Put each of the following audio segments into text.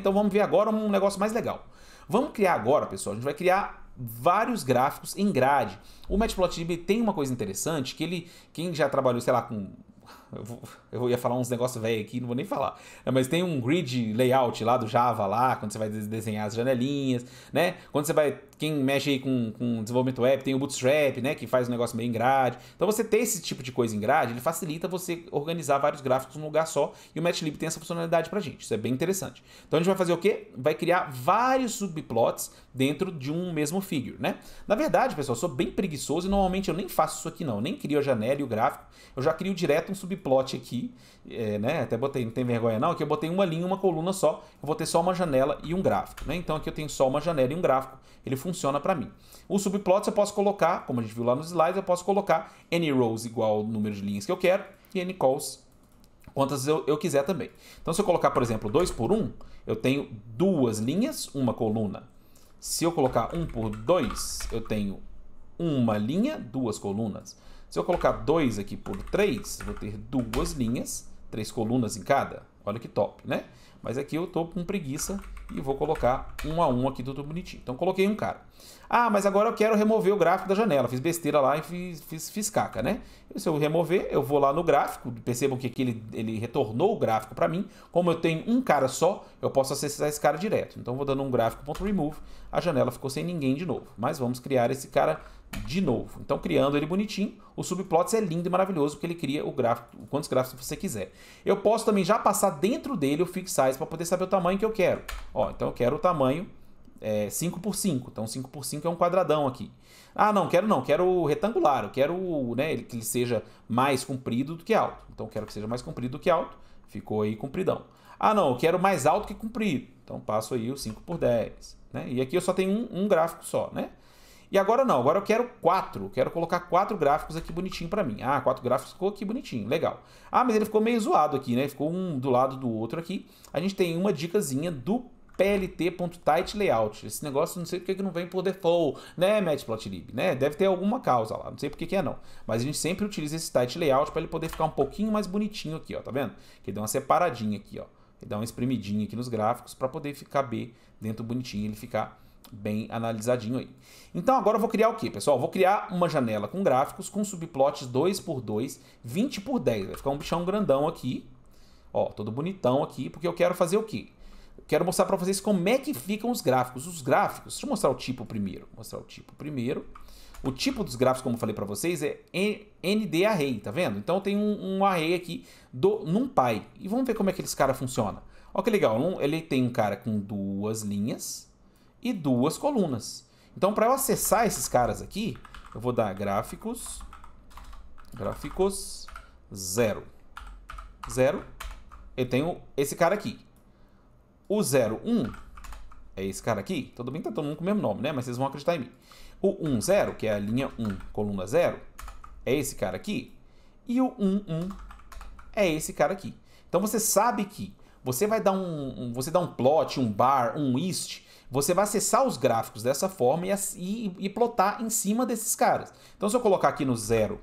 Então vamos ver agora um negócio mais legal. Vamos criar agora, pessoal, a gente vai criar vários gráficos em grade. O Matplotlib tem uma coisa interessante que ele, quem já trabalhou, sei lá, com eu, vou, eu ia falar uns negócios velho aqui, não vou nem falar. É, mas tem um grid layout lá do Java lá, quando você vai desenhar as janelinhas, né? Quando você vai. Quem mexe aí com, com desenvolvimento web tem o Bootstrap, né? Que faz um negócio meio em grade. Então você ter esse tipo de coisa em grade, ele facilita você organizar vários gráficos num lugar só. E o Matlib tem essa funcionalidade pra gente. Isso é bem interessante. Então a gente vai fazer o quê? Vai criar vários subplots dentro de um mesmo figure, né? Na verdade, pessoal, eu sou bem preguiçoso e normalmente eu nem faço isso aqui não. Eu nem crio a janela e o gráfico. Eu já crio direto um subplot plot aqui, é, né? Até botei, não tem vergonha não, que eu botei uma linha, uma coluna só. Eu vou ter só uma janela e um gráfico, né? Então aqui eu tenho só uma janela e um gráfico. Ele funciona para mim. Os subplots eu posso colocar, como a gente viu lá nos slides, eu posso colocar n rows igual ao número de linhas que eu quero e n calls quantas eu, eu quiser também. Então se eu colocar, por exemplo, 2 por 1, um, eu tenho duas linhas, uma coluna. Se eu colocar 1 um por 2, eu tenho uma linha, duas colunas. Se eu colocar 2 aqui por 3, vou ter duas linhas, três colunas em cada. Olha que top, né? Mas aqui é eu tô com preguiça e vou colocar um a um aqui tudo bonitinho. Então coloquei um cara. Ah, mas agora eu quero remover o gráfico da janela. Fiz besteira lá e fiz, fiz, fiz caca, né? E se eu remover, eu vou lá no gráfico. Percebam que aqui ele, ele retornou o gráfico para mim. Como eu tenho um cara só, eu posso acessar esse cara direto. Então vou dando um gráfico.remove. A janela ficou sem ninguém de novo. Mas vamos criar esse cara de novo. Então criando ele bonitinho. O subplots é lindo e maravilhoso porque ele cria o gráfico, quantos gráficos você quiser. Eu posso também já passar dentro dele o fixar reais para poder saber o tamanho que eu quero. Ó, então eu quero o tamanho é, 5 por 5. Então 5 por 5 é um quadradão aqui. Ah, não, quero não, quero retangular, eu quero né, que ele seja mais comprido do que alto. Então quero que seja mais comprido do que alto, ficou aí compridão. Ah, não, eu quero mais alto que comprido. Então passo aí o 5 por 10. Né? E aqui eu só tenho um, um gráfico só, né? E agora não, agora eu quero quatro. Quero colocar quatro gráficos aqui bonitinho para mim. Ah, quatro gráficos ficou aqui bonitinho, legal. Ah, mas ele ficou meio zoado aqui, né? Ficou um do lado do outro aqui. A gente tem uma dicasinha do plt.tight_layout. Esse negócio não sei porque que não vem por default, né, Matplotlib, né? Deve ter alguma causa lá, não sei porque que é não. Mas a gente sempre utiliza esse tight layout para ele poder ficar um pouquinho mais bonitinho aqui, ó, tá vendo? Que dá uma separadinha aqui, ó. Ele dá uma espremidinha aqui nos gráficos para poder ficar B dentro bonitinho, ele ficar bem analisadinho aí. Então agora eu vou criar o que, pessoal? vou criar uma janela com gráficos com subplots 2 por 2, 20 por 10. Vai ficar um bichão grandão aqui, ó, todo bonitão aqui, porque eu quero fazer o que? Quero mostrar para vocês como é que ficam os gráficos. Os gráficos, deixa eu mostrar o tipo primeiro. Vou mostrar o tipo primeiro. O tipo dos gráficos, como eu falei para vocês, é ND array, tá vendo? Então tem um, um, array aqui do NumPy. E vamos ver como é que esse cara funciona. Ó que legal, ele tem um cara com duas linhas, e duas colunas. Então, para eu acessar esses caras aqui, eu vou dar gráficos, gráficos, zero. Zero, eu tenho esse cara aqui. O 0, 1 um, é esse cara aqui. Tudo bem, tá todo mundo com o mesmo nome, né? Mas vocês vão acreditar em mim. O 1, 0, que é a linha 1, um, coluna 0, é esse cara aqui. E o 1, um, 1 um, é esse cara aqui. Então você sabe que você vai dar um, um você dá um plot, um bar, um ist, você vai acessar os gráficos dessa forma e, e, e plotar em cima desses caras. Então se eu colocar aqui no 0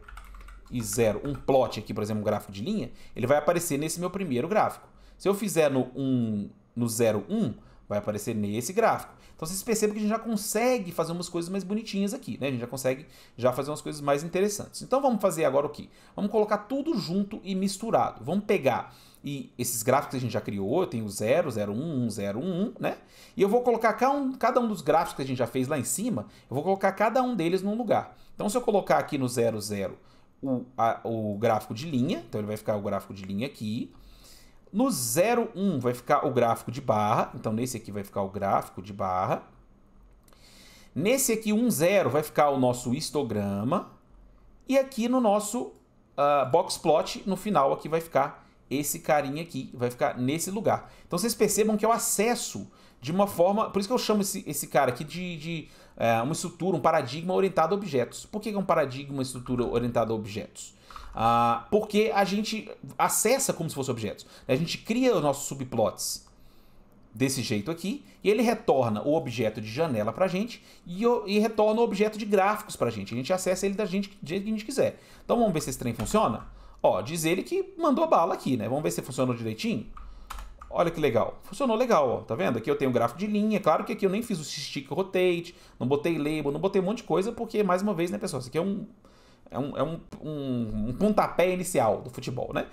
e 0 um plot aqui, por exemplo, um gráfico de linha, ele vai aparecer nesse meu primeiro gráfico. Se eu fizer no um, no 0 1, um, Vai aparecer nesse gráfico. Então vocês percebam que a gente já consegue fazer umas coisas mais bonitinhas aqui, né? A gente já consegue já fazer umas coisas mais interessantes. Então vamos fazer agora o quê? Vamos colocar tudo junto e misturado. Vamos pegar e esses gráficos que a gente já criou, tem o 0, 0, 1, 1, 0, 1, né? E eu vou colocar cada um, cada um dos gráficos que a gente já fez lá em cima, eu vou colocar cada um deles num lugar. Então se eu colocar aqui no 0, 0, o, a, o gráfico de linha, então ele vai ficar o gráfico de linha aqui, no 01 vai ficar o gráfico de barra. Então, nesse aqui vai ficar o gráfico de barra. Nesse aqui, 10 vai ficar o nosso histograma. E aqui no nosso uh, box plot, no final aqui vai ficar esse carinha aqui, vai ficar nesse lugar. Então, vocês percebam que é o acesso de uma forma... Por isso que eu chamo esse, esse cara aqui de, de uh, uma estrutura, um paradigma orientado a objetos. Por que é um paradigma, uma estrutura orientada a objetos? Ah, porque a gente acessa como se fosse objetos. A gente cria os nossos subplots desse jeito aqui, e ele retorna o objeto de janela para a gente e, e, retorna o objeto de gráficos para a gente. A gente acessa ele da gente, do jeito que a gente quiser. Então vamos ver se esse trem funciona? Ó, diz ele que mandou a bala aqui, né? Vamos ver se funcionou direitinho. Olha que legal. Funcionou legal, ó. Tá vendo? Aqui eu tenho o gráfico de linha. Claro que aqui eu nem fiz o stick rotate, não botei label, não botei um monte de coisa, porque, mais uma vez, né, pessoal? Isso aqui é um, é um, é um, um, um pontapé inicial do futebol, né?